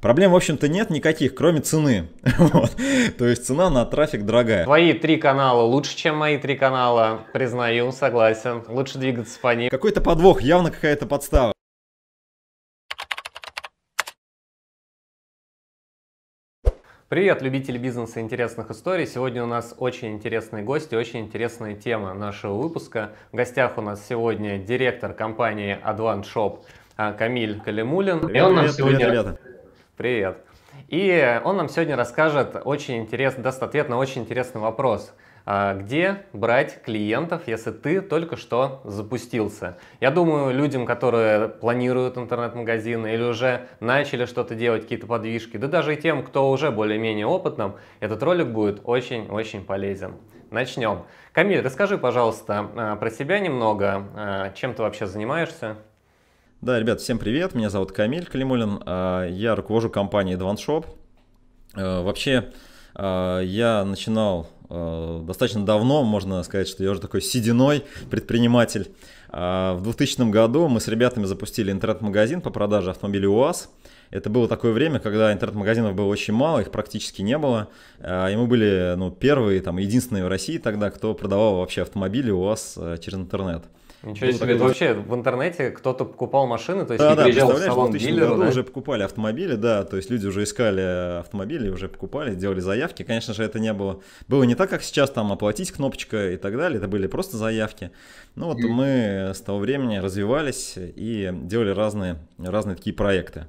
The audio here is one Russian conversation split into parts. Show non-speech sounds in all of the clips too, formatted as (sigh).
Проблем, в общем-то, нет никаких, кроме цены. (laughs) Вот. То есть цена на трафик дорогая. Твои три канала лучше, чем мои три канала. Признаю, согласен. Лучше двигаться по ним. Какой-то подвох, явно какая-то подстава. Привет, любители бизнеса и интересных историй. Сегодня у нас очень интересные гости, очень интересная тема нашего выпуска. В гостях у нас сегодня директор компании Advanced Shop а, Камиль Калимулин. Привет, и он нам привет, сегодня... Привет, Привет. И он нам сегодня расскажет очень интересный, даст ответ на очень интересный вопрос. А где брать клиентов, если ты только что запустился? Я думаю, людям, которые планируют интернет магазин или уже начали что-то делать, какие-то подвижки, да даже и тем, кто уже более-менее опытным, этот ролик будет очень-очень полезен. Начнем. Камиль, расскажи, пожалуйста, а, про себя немного. А, чем ты вообще занимаешься? Да, ребят, всем привет, меня зовут Камиль Калимулин, а, я руковожу компанией AdvanceShop. А, вообще, а, я начинал достаточно давно, можно сказать, что я уже такой сединой предприниматель. В 2000 году мы с ребятами запустили интернет-магазин по продаже автомобилей УАЗ. Это было такое время, когда интернет-магазинов было очень мало, их практически не было. И мы были ну, первые, там, единственные в России тогда, кто продавал вообще автомобили у вас через интернет. Ничего себе, такой... вообще в интернете кто-то покупал машины, то есть да, да, приезжал в салон дилера, году да? уже покупали автомобили, да, то есть люди уже искали автомобили, уже покупали, делали заявки, конечно же это не было, было не так, как сейчас, там, оплатить кнопочка и так далее, это были просто заявки, ну вот мы с того времени развивались и делали разные, разные такие проекты.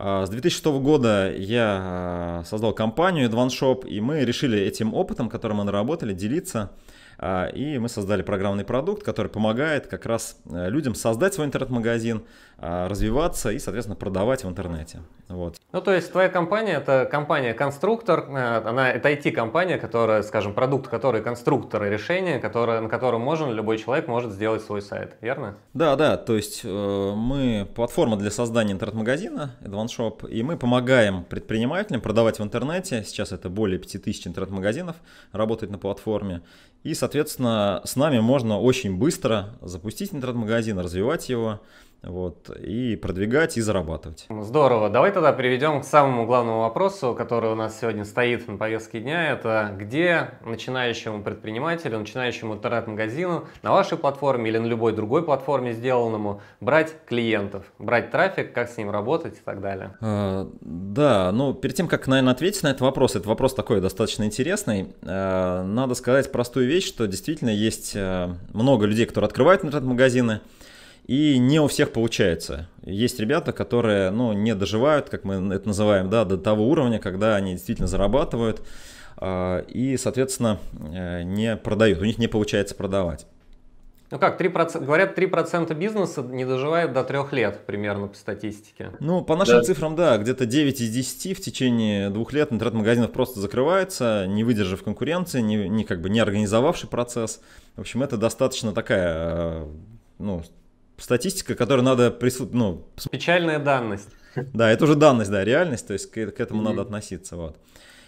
А, с 2006 года я а, создал компанию Advance Shop, и мы решили этим опытом, который мы наработали, делиться – а, и мы создали программный продукт, который помогает как раз э, людям создать свой интернет-магазин, а, развиваться и, соответственно, продавать в интернете. Вот. Ну, то есть твоя компания – это компания-конструктор, э, она это IT-компания, которая, скажем, продукт, который конструктор решения, которое на котором можно, любой человек может сделать свой сайт, верно? Да, да, то есть э, мы платформа для создания интернет-магазина Advanced Shop, и мы помогаем предпринимателям продавать в интернете, сейчас это более 5000 интернет-магазинов работают на платформе, и, соответственно, соответственно, с нами можно очень быстро запустить интернет-магазин, развивать его, вот, и продвигать и зарабатывать. Здорово. Давай тогда приведем к самому главному вопросу, который у нас сегодня стоит на повестке дня. Это где начинающему предпринимателю, начинающему интернет-магазину на вашей платформе или на любой другой платформе сделанному брать клиентов, брать трафик, как с ним работать и так далее. А, да, ну перед тем, как, наверное, ответить на этот вопрос, это вопрос такой достаточно интересный, а, надо сказать простую вещь, что действительно есть а, много людей, которые открывают интернет-магазины, и не у всех получается. Есть ребята, которые ну, не доживают, как мы это называем, да, до того уровня, когда они действительно зарабатывают э, и, соответственно, э, не продают. У них не получается продавать. Ну как, 3%, говорят, 3% бизнеса не доживает до 3 лет примерно по статистике. Ну, по нашим да. цифрам, да, где-то 9 из 10 в течение двух лет интернет-магазинов просто закрывается, не выдержав конкуренции, не, не как бы не организовавший процесс. В общем, это достаточно такая, э, ну, статистика, которую надо присут... ну, Печальная данность. Да, это уже данность, да, реальность, то есть к, к этому mm-hmm. надо относиться, вот.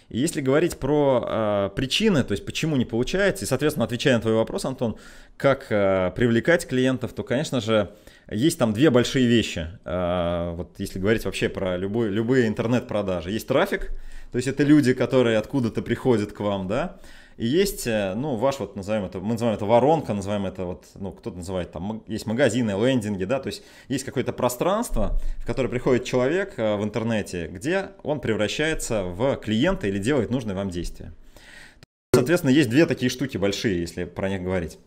И если говорить про э, причины, то есть почему не получается, и, соответственно, отвечая на твой вопрос, Антон, как э, привлекать клиентов, то, конечно же, есть там две большие вещи. Э, вот если говорить вообще про любой, любые интернет-продажи. Есть трафик, то есть это люди, которые откуда-то приходят к вам, да, и есть, э, ну, ваш вот, назовем это, мы называем это воронка, называем это вот, ну, кто-то называет там, есть магазины, лендинги, да, то есть есть какое-то пространство, в которое приходит человек э, в интернете, где он превращается в клиента или делает нужное вам действие. Соответственно, есть две такие штуки большие, если про них говорить.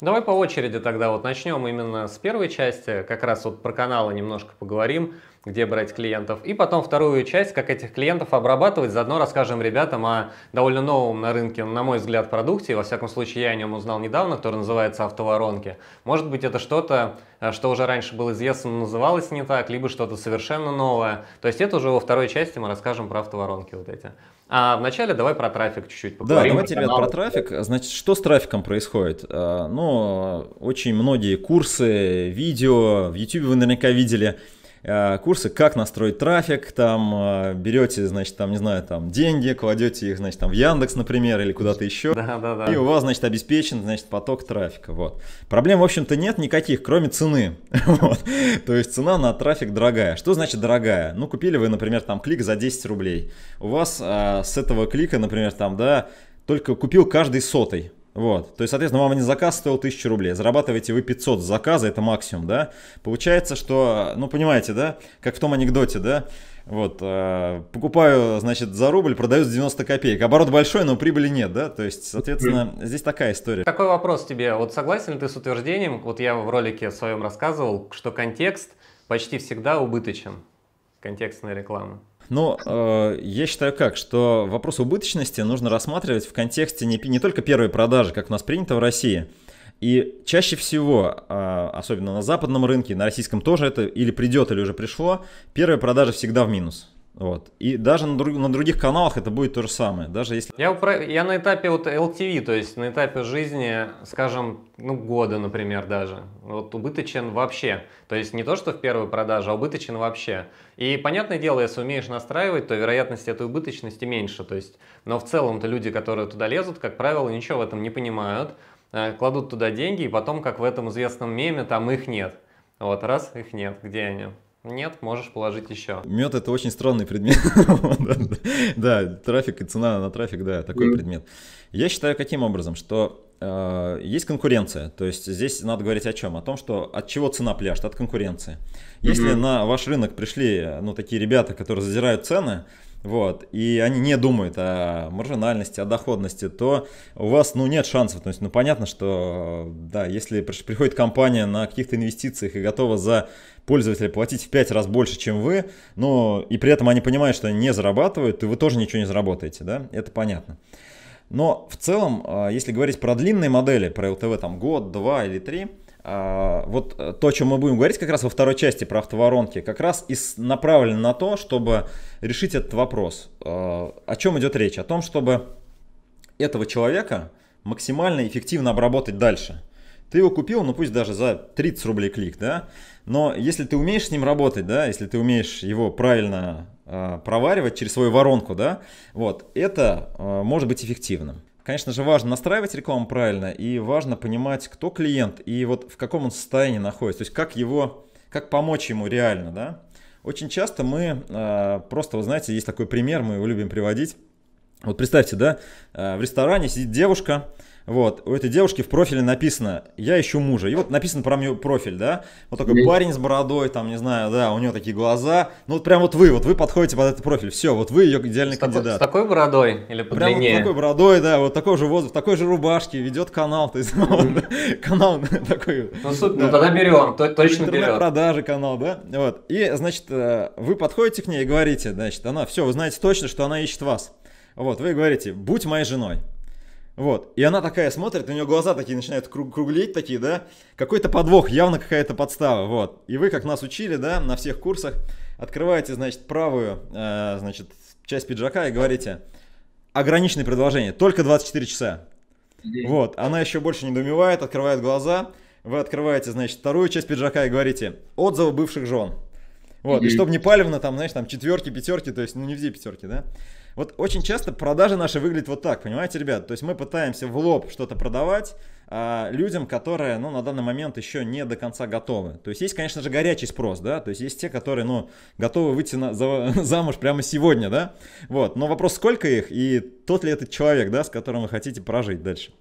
Давай по очереди тогда вот начнем именно с первой части, как раз вот про каналы немножко поговорим где брать клиентов. И потом вторую часть, как этих клиентов обрабатывать. Заодно расскажем ребятам о довольно новом на рынке, на мой взгляд, продукте. Во всяком случае, я о нем узнал недавно, который называется автоворонки. Может быть, это что-то, э, что уже раньше было известно, но называлось не так, либо что-то совершенно новое. То есть это уже во второй части мы расскажем про автоворонки вот эти. А вначале давай про трафик чуть-чуть поговорим. Да, давайте, ребят, про трафик. Значит, что с трафиком происходит? Э, ну, очень многие курсы, видео, в YouTube вы наверняка видели – Э, курсы, как настроить трафик, там э, берете, значит, там, не знаю, там деньги, кладете их, значит, там в Яндекс, например, или куда-то еще. Да, да, да. И у вас, значит, обеспечен, значит, поток трафика. Вот. Проблем, в общем-то, нет никаких, кроме цены. (laughs) вот. То есть цена на трафик дорогая. Что значит дорогая? Ну, купили вы, например, там клик за 10 рублей. У вас а, с этого клика, например, там, да, только купил каждый сотый. Вот, то есть, соответственно, вам один заказ стоил 1000 рублей, зарабатываете вы 500 с заказа, это максимум, да? Получается, что, ну, понимаете, да, как в том анекдоте, да? Вот, э, покупаю, значит, за рубль, продаю за 90 копеек. Оборот большой, но прибыли нет, да? То есть, соответственно, здесь такая история. Такой вопрос тебе. Вот согласен ли ты с утверждением, вот я в ролике своем рассказывал, что контекст почти всегда убыточен, контекстная реклама. Ну, э, я считаю как, что вопрос убыточности нужно рассматривать в контексте не, не только первой продажи, как у нас принято в России. И чаще всего, э, особенно на западном рынке, на российском тоже это или придет, или уже пришло, первая продажа всегда в минус. Вот. И даже на, друг, на других каналах это будет то же самое. Даже если... я, упро... я на этапе вот LTV, то есть на этапе жизни, скажем, ну, года, например, даже. Вот убыточен вообще. То есть не то, что в первую продажу, а убыточен вообще. И понятное дело, если умеешь настраивать, то вероятность этой убыточности меньше. То есть, но в целом-то люди, которые туда лезут, как правило, ничего в этом не понимают, э, кладут туда деньги, и потом, как в этом известном меме, там их нет. Вот раз, их нет, где они? Нет, можешь положить еще. Мед это очень странный предмет. (laughs) да, трафик и цена на трафик, да, такой предмет. Я считаю, каким образом, что э, есть конкуренция. То есть здесь надо говорить о чем? О том, что от чего цена пляшет, от конкуренции. Если на ваш рынок пришли ну, такие ребята, которые задирают цены, вот, и они не думают о маржинальности, о доходности, то у вас, ну, нет шансов. То есть, ну, понятно, что, да, если приходит компания на каких-то инвестициях и готова за пользователя платить в 5 раз больше, чем вы, но и при этом они понимают, что они не зарабатывают, и вы тоже ничего не заработаете, да, это понятно. Но в целом, а, если говорить про длинные модели, про ЛТВ там год, два или три – а, вот э, то, о чем мы будем говорить как раз во второй части про автоворонки, как раз и направлено на то, чтобы решить этот вопрос. А, о чем идет речь? О том, чтобы этого человека максимально эффективно обработать дальше. Ты его купил, ну пусть даже за 30 рублей клик, да, но если ты умеешь с ним работать, да, если ты умеешь его правильно а, проваривать через свою воронку, да, вот, это может быть эффективным. Конечно же, важно настраивать рекламу правильно и важно понимать, кто клиент и вот в каком он состоянии находится, то есть как его, как помочь ему реально, да. Очень часто мы э, просто, вы знаете, есть такой пример, мы его любим приводить. Вот представьте, да, э, в ресторане сидит девушка, вот, у этой девушки в профиле написано «Я ищу мужа». И вот написано про нее профиль, да? Вот такой Есть. парень с бородой, там, не знаю, да, у него такие глаза. Ну, вот прям вот вы, вот вы подходите под этот профиль. Все, вот вы ее идеальный с кандидат. с такой бородой или подлиннее? Прям вот такой бородой, да, вот такой же возраст, такой же рубашке, ведет канал. То есть, (laughs) канал (laughs) такой... Ну, супер, ну тогда берем, точно берем. продажи канал, да? Вот. И, значит, э, вы подходите к ней и говорите, значит, она, все, вы знаете точно, что она ищет вас. Вот, вы говорите, будь моей женой. Вот. И она такая смотрит, у нее глаза такие начинают круг круглеть такие, да? Какой-то подвох, явно какая-то подстава, вот. И вы, как нас учили, да, на всех курсах, открываете, значит, правую, э, значит, часть пиджака и говорите, ограниченное предложение, только 24 часа. Вот, она еще больше недоумевает, открывает глаза, вы открываете, значит, вторую часть пиджака и говорите, отзывы бывших жен. Вот, и чтобы не палевно, там, знаешь, там четверки, пятерки, то есть, ну, не везде пятерки, да? Вот очень часто продажи наши выглядят вот так, понимаете, ребят? То есть мы пытаемся в лоб что-то продавать а, людям, которые, ну, на данный момент еще не до конца готовы. То есть есть, конечно же, горячий спрос, да, то есть есть те, которые, ну, готовы выйти на, за, (laughs) замуж прямо сегодня, да, вот. Но вопрос, сколько их и тот ли этот человек, да, с которым вы хотите прожить дальше.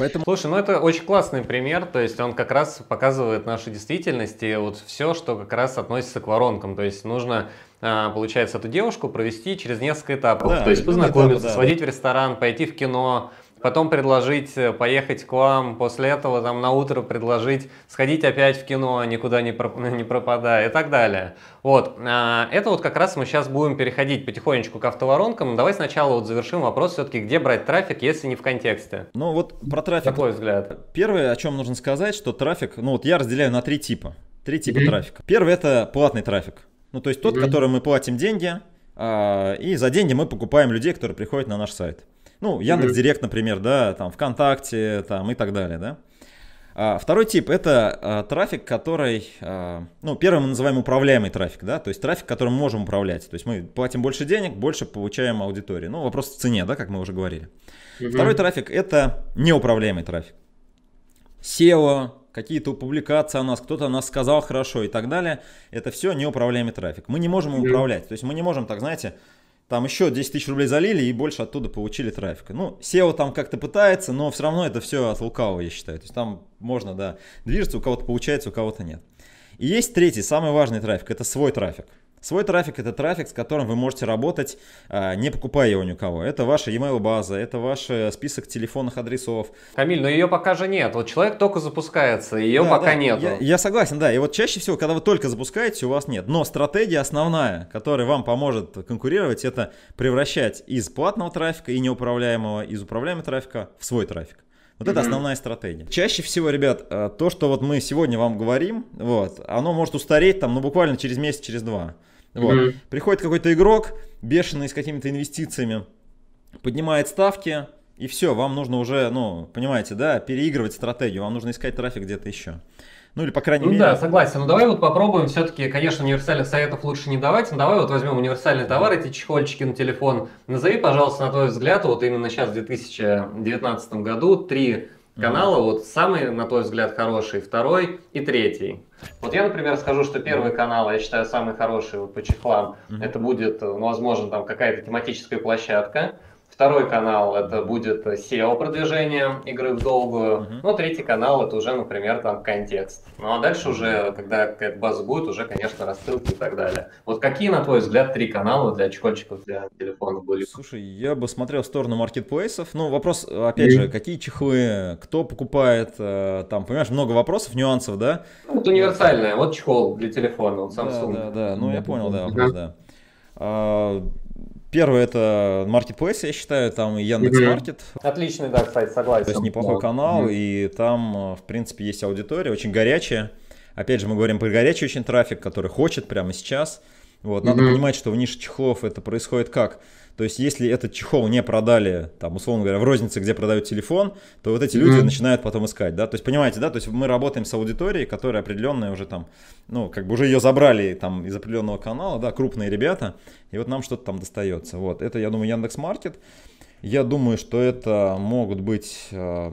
Поэтому... Слушай, ну это очень классный пример, то есть он как раз показывает нашу действительность и вот все, что как раз относится к воронкам, то есть нужно а, получается эту девушку провести через несколько этапов, да, то есть познакомиться, да, да. сводить в ресторан, пойти в кино, потом предложить э, поехать к вам, после этого там на утро предложить сходить опять в кино, а никуда не, проп (laughs) не пропадая и так далее. Вот, а, это вот как раз мы сейчас будем переходить потихонечку к автоворонкам. Давай сначала вот завершим вопрос все-таки, где брать трафик, если не в контексте. Ну вот про трафик. Такой взгляд. Первое, о чем нужно сказать, что трафик, ну вот я разделяю на три типа. Три типа mm-hmm. трафика. Первый это платный трафик. Ну то есть тот, mm-hmm. который мы платим деньги, а, и за деньги мы покупаем людей, которые приходят на наш сайт. Ну, Яндекс Директ, например, да, там ВКонтакте, там и так далее, да. А, второй тип – это а, трафик, который, а, ну, первым мы называем управляемый трафик, да, то есть трафик, которым мы можем управлять. То есть мы платим больше денег, больше получаем аудитории. Ну, вопрос в цене, да, как мы уже говорили. Угу. Второй трафик – это неуправляемый трафик. SEO, какие-то публикации о нас, кто-то нас сказал хорошо и так далее. Это все неуправляемый трафик. Мы не можем им управлять. То есть мы не можем, так знаете, там еще 10 тысяч рублей залили и больше оттуда получили трафика. Ну, SEO там как-то пытается, но все равно это все от лукавого, я считаю. То есть там можно, да, движется, у кого-то получается, у кого-то нет. И есть третий, самый важный трафик, это свой трафик. Свой трафик – это трафик, с которым вы можете работать, а, не покупая его ни у кого. Это ваша e-mail база, это ваш э, список телефонных адресов. Камиль, но ее пока же нет. Вот человек только запускается, ее да, пока да, нет. Я, я согласен, да. И вот чаще всего, когда вы только запускаете, у вас нет. Но стратегия основная, которая вам поможет конкурировать, это превращать из платного трафика и неуправляемого, из управляемого трафика в свой трафик. Вот это основная стратегия. Чаще всего, ребят, э, то, что вот мы сегодня вам говорим, вот, оно может устареть там, ну, буквально через месяц, через два. Вот. Приходит какой-то игрок, бешеный с какими-то инвестициями, поднимает ставки, и все, вам нужно уже, ну, понимаете, да, переигрывать стратегию, вам нужно искать трафик где-то еще. Ну или, по крайней ну, мере... да, согласен. Ну давай вот попробуем все-таки, конечно, универсальных советов лучше не давать, но ну, давай вот возьмем универсальный товар, эти чехольчики на телефон. Назови, пожалуйста, на твой взгляд, вот именно сейчас, в 2019 году, три канала, mm-hmm. вот самый, на твой взгляд, хороший, второй и третий. Вот я, например, скажу, что первый канал, я считаю, самый хороший вот, по чехлам. Mm-hmm. Это будет, ну, возможно, там какая-то тематическая площадка. Второй канал это будет SEO продвижение игры в долгую. Uh-huh. Ну, третий канал это уже, например, там контекст. Ну а дальше уже, когда какая-то база будет, уже, конечно, рассылки и так далее. Вот какие, на твой взгляд, три канала для чехольчиков для телефона были? Слушай, я бы смотрел в сторону маркетплейсов. Ну, вопрос, опять и... же, какие чехлы, кто покупает, э, там, понимаешь, много вопросов, нюансов, да? Ну, вот универсальное, вот чехол для телефона, вот Samsung. Да, да, да. ну я понял, да, вопрос, да. А, Первое это Marketplace, я считаю, там Яндекс.Маркет. mm Отличный, да, сайт, согласен. То есть неплохой да. канал, mm-hmm. и там, э, в принципе, есть аудитория, очень горячая. Опять же, мы говорим про горячий очень трафик, который хочет прямо сейчас. Вот, mm-hmm. надо понимать, что в нише чехлов это происходит как? То есть, если этот чехол не продали, там, условно говоря, в рознице, где продают телефон, то вот эти люди mm-hmm. начинают потом искать, да. То есть, понимаете, да, то есть мы работаем с аудиторией, которая определенная уже там, ну, как бы уже ее забрали там из определенного канала, да, крупные ребята, и вот нам что-то там достается. Вот, это, я думаю, Яндекс Маркет. Я думаю, что это могут быть э,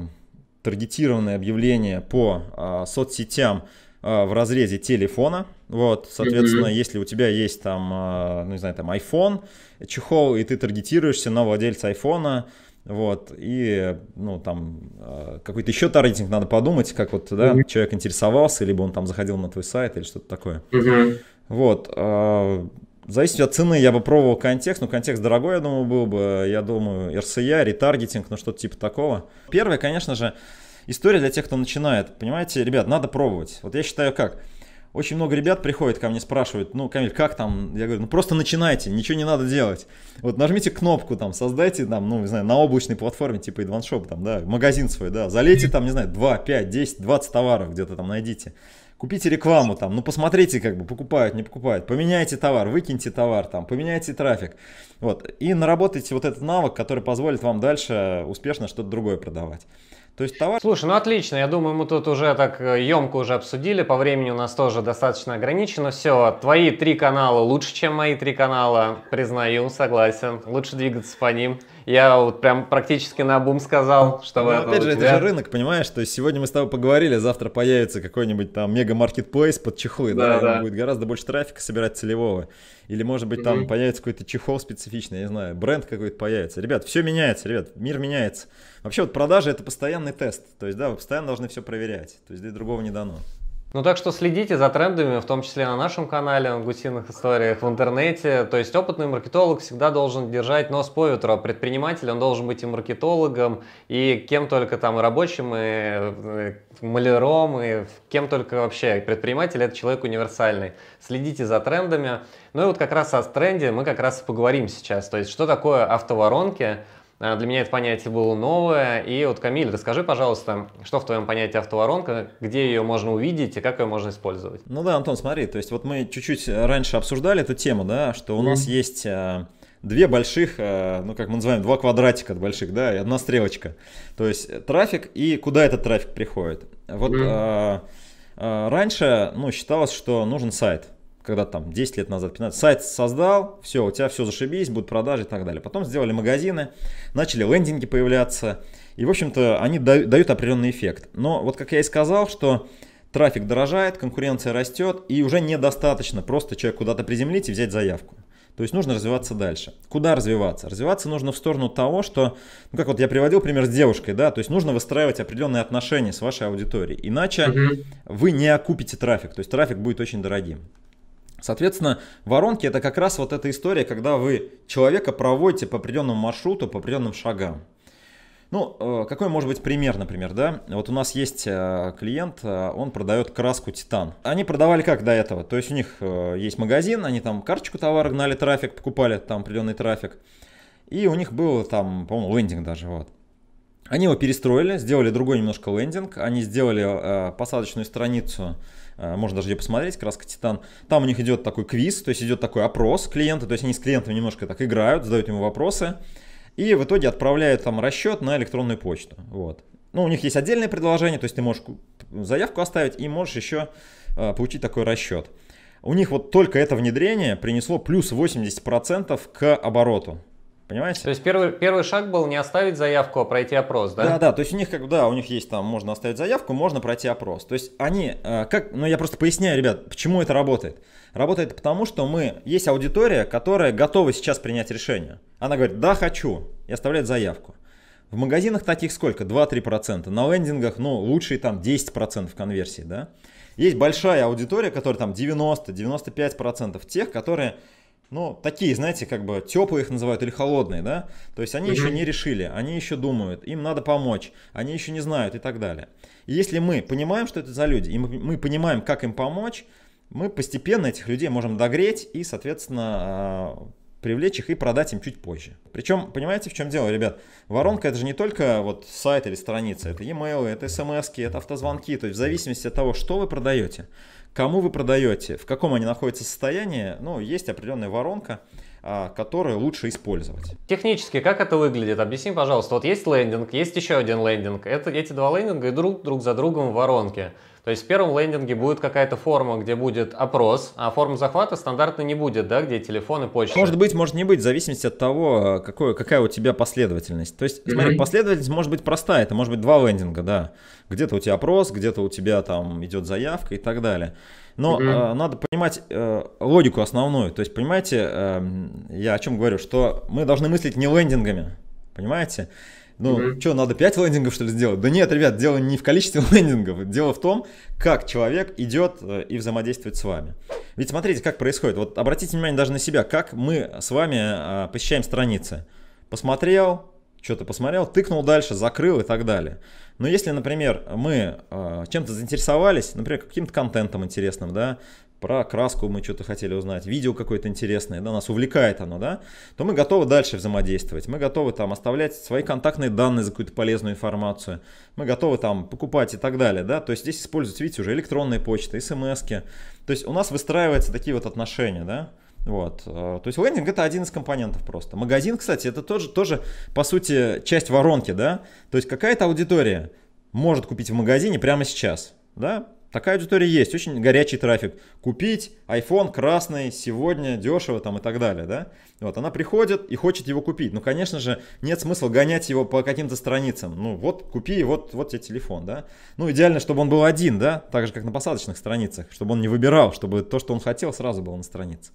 таргетированные объявления по э, соцсетям, Э, в разрезе телефона. Вот, соответственно, mm-hmm. если у тебя есть там, э, ну не знаю, там iPhone, чехол, и ты таргетируешься на владельца iPhone, вот, и, ну, там, э, какой-то еще таргетинг надо подумать, как вот, да, mm-hmm. человек интересовался, либо он там заходил на твой сайт или что-то такое. Mm-hmm. Вот, в зависимости от цены я бы пробовал контекст, но контекст дорогой, я думаю, был бы, я думаю, RCA, ретаргетинг, ну, что-то типа такого. Первое, конечно же, история для тех, кто начинает. Понимаете, ребят, надо пробовать. Вот я считаю как. Очень много ребят приходит ко мне, спрашивают, ну, Камиль, как там? Я говорю, ну, просто начинайте, ничего не надо делать. Вот нажмите кнопку там, создайте там, ну, не знаю, на облачной платформе типа AdvanceShop там, да, магазин свой, да, залейте там, не знаю, 2, 5, 10, 20 товаров где-то там найдите. Купите рекламу там, ну посмотрите, как бы покупают, не покупают, поменяйте товар, выкиньте товар там, поменяйте трафик. Вот, и наработайте вот этот навык, который позволит вам дальше успешно что-то другое продавать. То есть товар... Слушай, ну отлично, я думаю, мы тут уже так емко э, уже обсудили, по времени у нас тоже достаточно ограничено. Все, твои три канала лучше, чем мои три канала, признаю, согласен, лучше двигаться по ним. Я вот прям практически на бум сказал, ну, что ну, вы. это опять же, тебя... это же рынок, понимаешь, то есть сегодня мы с тобой поговорили, завтра появится какой-нибудь там мега-маркетплейс под чехлы, да, да, да. будет гораздо больше трафика собирать целевого. Или, может быть, там mm появится какой-то чехол специфичный, я не знаю, бренд какой-то появится. Ребят, все меняется, ребят, мир меняется. Вообще вот продажи это постоянный тест, то есть, да, вы постоянно должны все проверять, то есть здесь другого не дано. Ну так что следите за трендами, в том числе на нашем канале, на гусиных историях, в интернете. То есть опытный маркетолог всегда должен держать нос по ветру, а предприниматель, он должен быть и маркетологом, и кем только там, и рабочим, и э, маляром, и кем только вообще. Предприниматель – это человек универсальный. Следите за трендами. Ну и вот как раз о тренде мы как раз поговорим сейчас. То есть что такое автоворонки, Э, для меня это понятие было новое. И вот, Камиль, расскажи, пожалуйста, что в твоем понятии автоворонка, где ее можно увидеть и как ее можно использовать? Ну да, Антон, смотри, то есть вот мы чуть-чуть э, раньше обсуждали эту тему, да, что у нас есть э, две больших, ну как мы называем, два квадратика больших, да, и одна стрелочка. То есть трафик и куда этот трафик приходит. Вот раньше, ну, считалось, что нужен сайт, когда там 10 лет назад, 15, сайт создал, все, у тебя все зашибись, будут продажи и так далее. Потом сделали магазины, начали лендинги появляться, и, в общем-то, они дают определенный эффект. Но вот как я и сказал, что трафик дорожает, конкуренция растет, и уже недостаточно просто человек куда-то приземлить и взять заявку. То есть нужно развиваться дальше. Куда развиваться? Развиваться нужно в сторону того, что, ну как вот я приводил пример с девушкой, да, то есть нужно выстраивать определенные отношения с вашей аудиторией, иначе угу. вы не окупите трафик, то есть трафик будет очень дорогим. Соответственно, воронки это как раз вот эта история, когда вы человека проводите по определенному маршруту, по определенным шагам. Ну, э, какой может быть пример, например, да? Вот у нас есть э, клиент, э, он продает краску Титан. Они продавали как до этого? То есть у них есть магазин, они там карточку товара гнали, трафик покупали, там определенный трафик. И у них был там, по-моему, лендинг даже, вот. Они его перестроили, сделали другой немножко лендинг, они сделали э, посадочную страницу, э, можно даже ее посмотреть, краска Титан. Там у них идет такой квиз, то есть идет такой опрос клиента, то есть они с клиентами немножко так играют, задают ему вопросы, и в итоге отправляют там расчет на электронную почту. Вот. Ну, у них есть отдельное предложение, то есть ты можешь заявку оставить и можешь еще э, получить такой расчет. У них вот только это внедрение принесло плюс 80% к обороту. Понимаете? То есть первый, первый шаг был не оставить заявку, а пройти опрос, да? Да, да, то есть у них как да, у них есть там, можно оставить заявку, можно пройти опрос. То есть они, э, как, ну я просто поясняю, ребят, почему это работает. Работает потому, что мы, есть аудитория, которая готова сейчас принять решение. Она говорит, да, хочу, и оставляет заявку. В магазинах таких сколько? 2-3%. На лендингах, ну, лучшие там 10% конверсии, да? Есть большая аудитория, которая там 90-95% тех, которые ну, такие, знаете, как бы теплые их называют или холодные, да? То есть они mm-hmm. еще не решили, они еще думают, им надо помочь, они еще не знают и так далее. И если мы понимаем, что это за люди, и мы понимаем, как им помочь, мы постепенно этих людей можем догреть и, соответственно, а, привлечь их и продать им чуть позже. Причем, понимаете, в чем дело, ребят? Воронка это же не только вот сайт или страница, это e-mail, это смс, это автозвонки. То есть в зависимости от того, что вы продаете, кому вы продаете, в каком они находятся состоянии, ну, есть определенная воронка, а, которую лучше использовать. Технически, как это выглядит? Объясни, пожалуйста. Вот есть лендинг, есть еще один лендинг. Это эти два лендинга идут друг, друг за другом в воронке. То есть в первом лендинге будет какая-то форма, где будет опрос, а форма захвата стандартно не будет, да, где телефон и почта. Может быть, может не быть, в зависимости от того, э, какое, какая у тебя последовательность. То есть, смотри, mm-hmm. последовательность может быть простая, это может быть два лендинга, да. Где-то у тебя опрос, где-то у тебя там идет заявка и так далее. Но mm-hmm. э, надо понимать э, логику основную. То есть, понимаете, э, я о чем говорю, что мы должны мыслить не лендингами, понимаете? Ну, mm что, надо 5 лендингов, что ли, сделать? Да нет, ребят, дело не в количестве (laughs) лендингов. Дело в том, как человек идет э, и взаимодействует с вами. Ведь смотрите, как происходит. Вот обратите внимание даже на себя, как мы с вами а, посещаем страницы. Посмотрел, что-то посмотрел, тыкнул дальше, закрыл и так далее. Но если, например, мы э, чем-то заинтересовались, например, каким-то контентом интересным, да, про краску мы что-то хотели узнать, видео какое-то интересное, да, нас увлекает оно, да, то мы готовы дальше взаимодействовать, мы готовы там оставлять свои контактные данные за какую-то полезную информацию, мы готовы там покупать и так далее, да, то есть здесь используются, видите, уже электронные почты, смс -ки. то есть у нас выстраиваются такие вот отношения, да, вот. Э, то есть лендинг это один из компонентов просто. Магазин, кстати, это тоже, тоже по сути часть воронки, да. То есть какая-то аудитория может купить в магазине прямо сейчас, да, Такая аудитория есть, очень горячий трафик. Купить iPhone красный сегодня дешево там и так далее, да? Вот, она приходит и хочет его купить. Ну, конечно же, нет смысла гонять его по каким-то страницам. Ну, вот, купи, вот, вот тебе телефон, да? Ну, идеально, чтобы он был один, да? Так же, как на посадочных страницах, чтобы он не выбирал, чтобы то, что он хотел, сразу было на странице.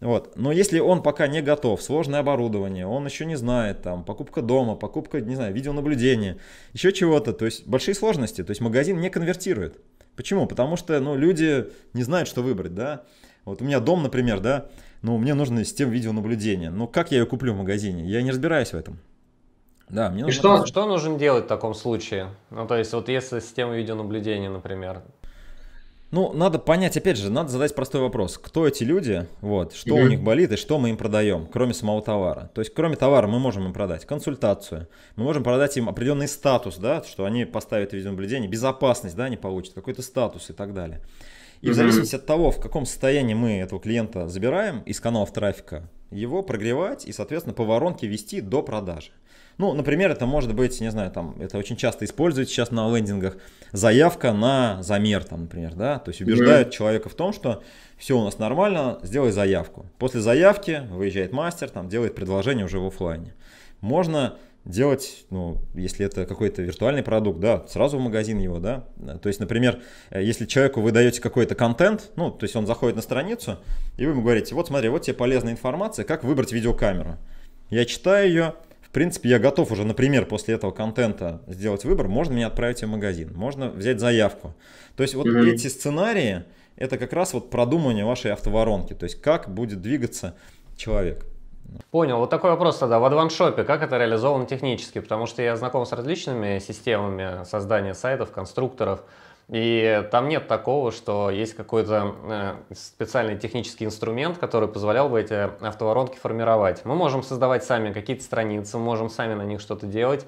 Вот. Но если он пока не готов, сложное оборудование, он еще не знает, там, покупка дома, покупка, не знаю, видеонаблюдения, еще чего-то, то есть большие сложности, то есть магазин не конвертирует. Почему? Потому что ну, люди не знают, что выбрать, да. Вот у меня дом, например, да, ну, мне нужна система видеонаблюдения. Ну, как я ее куплю в магазине? Я не разбираюсь в этом. Да, мне И что, что нужно делать в таком случае? Ну, то есть, вот если система видеонаблюдения, например, ну, надо понять, опять же, надо задать простой вопрос. Кто эти люди, вот, что mm-hmm. у них болит и что мы им продаем, кроме самого товара. То есть, кроме товара мы можем им продать консультацию, мы можем продать им определенный статус, да, что они поставят видеонаблюдение, безопасность, да, они получат, какой-то статус и так далее. И mm-hmm. в зависимости от того, в каком состоянии мы этого клиента забираем из каналов трафика, его прогревать и, соответственно, по воронке вести до продажи. Ну, например, это может быть, не знаю, там, это очень часто используют сейчас на лендингах, заявка на замер, там, например, да, то есть убеждают mm человека в том, что все у нас нормально, сделай заявку. После заявки выезжает мастер, там, делает предложение уже в офлайне. Можно делать, ну, если это какой-то виртуальный продукт, да, сразу в магазин его, да. То есть, например, э, если человеку вы даете какой-то контент, ну, то есть он заходит на страницу, и вы ему говорите, вот смотри, вот тебе полезная информация, как выбрать видеокамеру. Я читаю ее, в принципе, я готов уже, например, после этого контента сделать выбор. Можно меня отправить в магазин, можно взять заявку. То есть вот mm-hmm. эти сценарии, это как раз вот продумывание вашей автоворонки. То есть как будет двигаться человек. Понял. Вот такой вопрос тогда. В адваншопе как это реализовано технически? Потому что я знаком с различными системами создания сайтов, конструкторов. И там нет такого, что есть какой-то э, специальный технический инструмент, который позволял бы эти автоворонки формировать. Мы можем создавать сами какие-то страницы, можем сами на них что-то делать.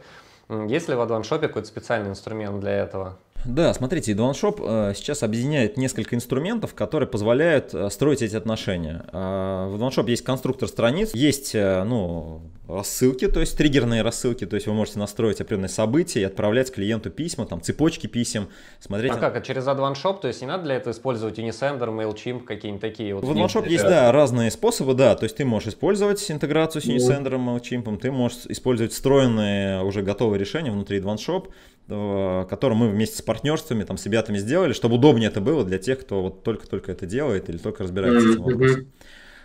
Есть ли в AdvanShop какой-то специальный инструмент для этого? Да, смотрите, AdvanceShop э, сейчас объединяет несколько инструментов, которые позволяют э, строить эти отношения. Э, в AdvanceShop есть конструктор страниц, есть ну, рассылки, то есть триггерные рассылки, то есть вы можете настроить определенные события и отправлять клиенту письма, там цепочки писем, смотреть. А как, а через AdvanceShop, то есть не надо для этого использовать Unisender, MailChimp, какие-нибудь такие? Вот в AdvanceShop есть, да, разные способы, да, то есть ты можешь использовать интеграцию с ну. Unisender, MailChimp, ты можешь использовать встроенные уже готовые решения внутри AdvanceShop, Э, который мы вместе с партнерствами, там, с ребятами сделали, чтобы удобнее это было для тех, кто вот только-только это делает или только разбирается mm-hmm. в этом вопросе.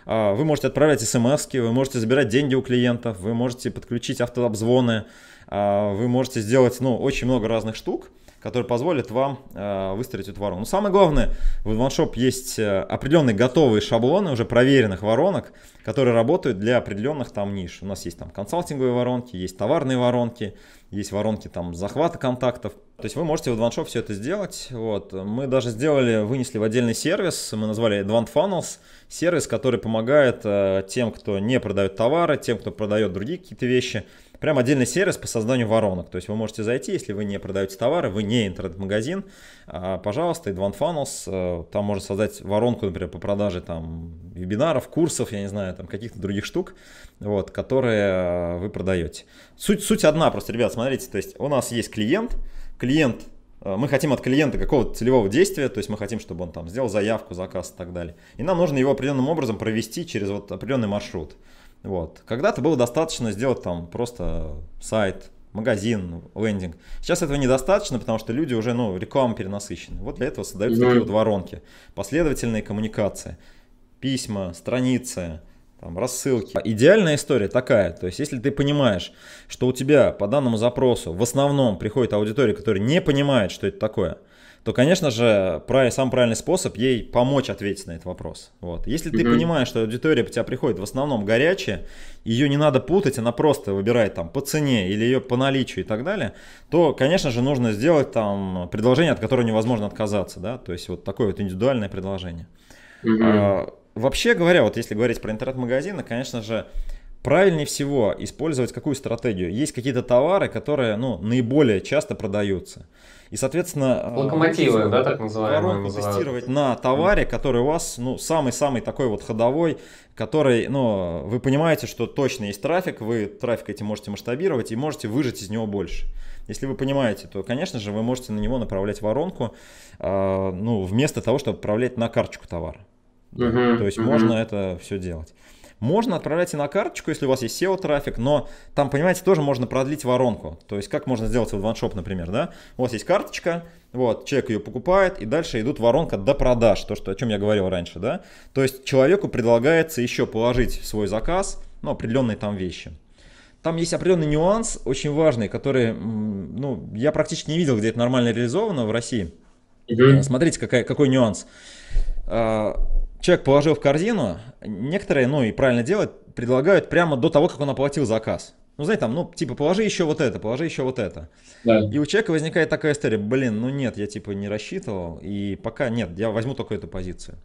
А, вы можете отправлять смс вы можете забирать деньги у клиентов, вы можете подключить автообзвоны, а, вы можете сделать, ну, очень много разных штук который позволит вам э, выстроить эту ворону. Но самое главное, в OneShop есть э, определенные готовые шаблоны уже проверенных воронок, которые работают для определенных там ниш. У нас есть там консалтинговые воронки, есть товарные воронки, есть воронки там захвата контактов. То есть вы можете в OneShop все это сделать. Вот. Мы даже сделали, вынесли в отдельный сервис, мы назвали Advanced Funnels, сервис, который помогает э, тем, кто не продает товары, тем, кто продает другие какие-то вещи – прям отдельный сервис по созданию воронок. То есть вы можете зайти, если вы не продаете товары, вы не интернет-магазин, а, пожалуйста, AdvanFunnels, э, там можно создать воронку, например, по продаже там вебинаров, курсов, я не знаю, там каких-то других штук, вот, которые э, вы продаете. Суть, суть одна просто, ребят, смотрите, то есть у нас есть клиент, клиент э, мы хотим от клиента какого-то целевого действия, то есть мы хотим, чтобы он там сделал заявку, заказ и так далее. И нам нужно его определенным образом провести через вот определенный маршрут. Вот. Когда-то было достаточно сделать там просто сайт, магазин, лендинг. Сейчас этого недостаточно, потому что люди уже, ну, реклама перенасыщены. Вот для этого создаются такие ну вот воронки. Последовательные коммуникации, письма, страницы, там, рассылки. А идеальная история такая, то есть если ты понимаешь, что у тебя по данному запросу в основном приходит аудитория, которая не понимает, что это такое – то, конечно же, самый правильный способ ей помочь ответить на этот вопрос. Вот. Если ты mm понимаешь, что аудитория у тебя приходит в основном горячая, ее не надо путать, она просто выбирает там по цене или ее по наличию и так далее, то, конечно же, нужно сделать там предложение, от которого невозможно отказаться, да, то есть вот такое вот индивидуальное предложение. mm А, вообще говоря, вот если говорить про интернет-магазины, конечно же, правильнее всего использовать какую стратегию? Есть какие-то товары, которые ну, наиболее часто продаются. И, соответственно, э, локомотивы, да, так называемые, воронку тестировать на товаре, который у вас, ну, самый-самый такой вот ходовой, который, ну, вы понимаете, что точно есть трафик, вы трафик эти можете масштабировать и можете выжать из него больше. Если вы понимаете, то, конечно же, вы можете на него направлять воронку, э, ну, вместо того, чтобы отправлять на карточку товара. Uh-huh, то есть uh-huh. можно это все делать. Можно отправлять и на карточку, если у вас есть SEO-трафик, но там, понимаете, тоже можно продлить воронку. То есть как можно сделать ваншоп, например, да? У вас есть карточка, вот, человек ее покупает, и дальше идут воронка до продаж, то, что, о чем я говорил раньше, да? То есть человеку предлагается еще положить в свой заказ, ну, определенные там вещи. Там есть определенный нюанс, очень важный, который, ну, я практически не видел, где это нормально реализовано в России. Угу. Смотрите, какая, какой нюанс. А, человек положил в корзину, некоторые, ну и правильно делать, предлагают прямо до того, как он оплатил заказ. Ну, знаете, там, ну, типа, положи еще вот это, положи еще вот это. Да. И у человека возникает такая история, блин, ну нет, я типа не рассчитывал, и пока нет, я возьму только эту позицию.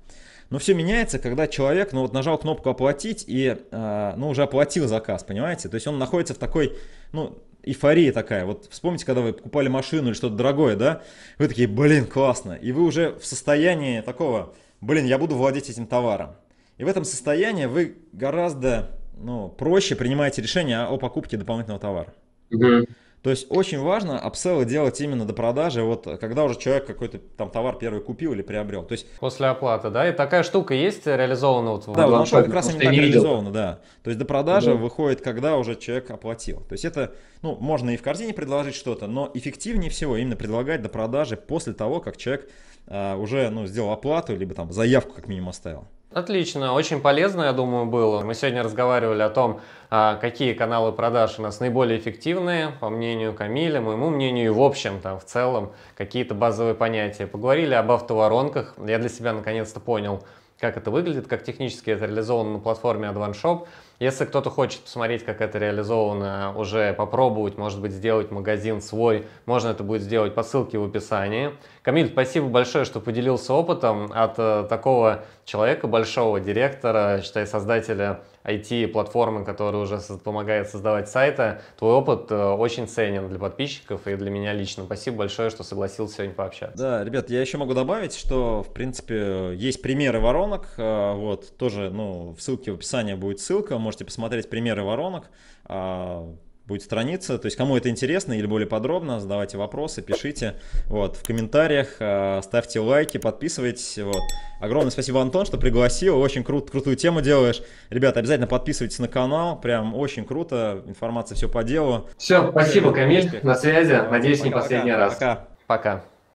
Но все меняется, когда человек, ну вот нажал кнопку оплатить и, э, ну, уже оплатил заказ, понимаете? То есть он находится в такой, ну, эйфория такая. Вот вспомните, когда вы покупали машину или что-то дорогое, да? Вы такие, блин, классно. И вы уже в состоянии такого блин, я буду владеть этим товаром. И в этом состоянии вы гораздо ну, проще принимаете решение о, покупке дополнительного товара. Да. То есть очень важно апселлы делать именно до продажи, вот когда уже человек какой-то там товар первый купил или приобрел. То есть... После оплаты, да? И такая штука есть реализована? Вот в... Да, потому что как раз именно так реализована, да. То есть до продажи да. выходит, когда уже человек оплатил. То есть это, ну, можно и в корзине предложить что-то, но эффективнее всего именно предлагать до продажи после того, как человек а, уже ну, сделал оплату, либо там заявку как минимум оставил. Отлично, очень полезно, я думаю, было. Мы сегодня разговаривали о том, а, какие каналы продаж у нас наиболее эффективные, по мнению Камиля, моему мнению и в общем, там, в целом, какие-то базовые понятия. Поговорили об автоворонках, я для себя наконец-то понял, как это выглядит, как технически это реализовано на платформе AdvanShop. Если кто-то хочет посмотреть, как это реализовано, уже попробовать, может быть, сделать магазин свой, можно это будет сделать по ссылке в описании. Камиль, спасибо большое, что поделился опытом от э, такого человека, большого директора, считай, создателя IT-платформы, которая уже помогает создавать сайты. Твой опыт э, очень ценен для подписчиков и для меня лично. Спасибо большое, что согласился сегодня пообщаться. Да, ребят, я еще могу добавить, что, в принципе, есть примеры воронок. Э, вот, тоже, ну, в ссылке в описании будет ссылка, можете посмотреть примеры воронок. А, будет страница. То есть, кому это интересно или более подробно, задавайте вопросы, пишите вот, в комментариях, э, ставьте лайки, подписывайтесь. Вот. Огромное спасибо, Антон, что пригласил. Очень крут, крутую тему делаешь. Ребята, обязательно подписывайтесь на канал. Прям очень круто. Информация все по делу. Все, спасибо, Камиль. На связи. Надеюсь, пока, не последний пока, раз. Пока. Пока.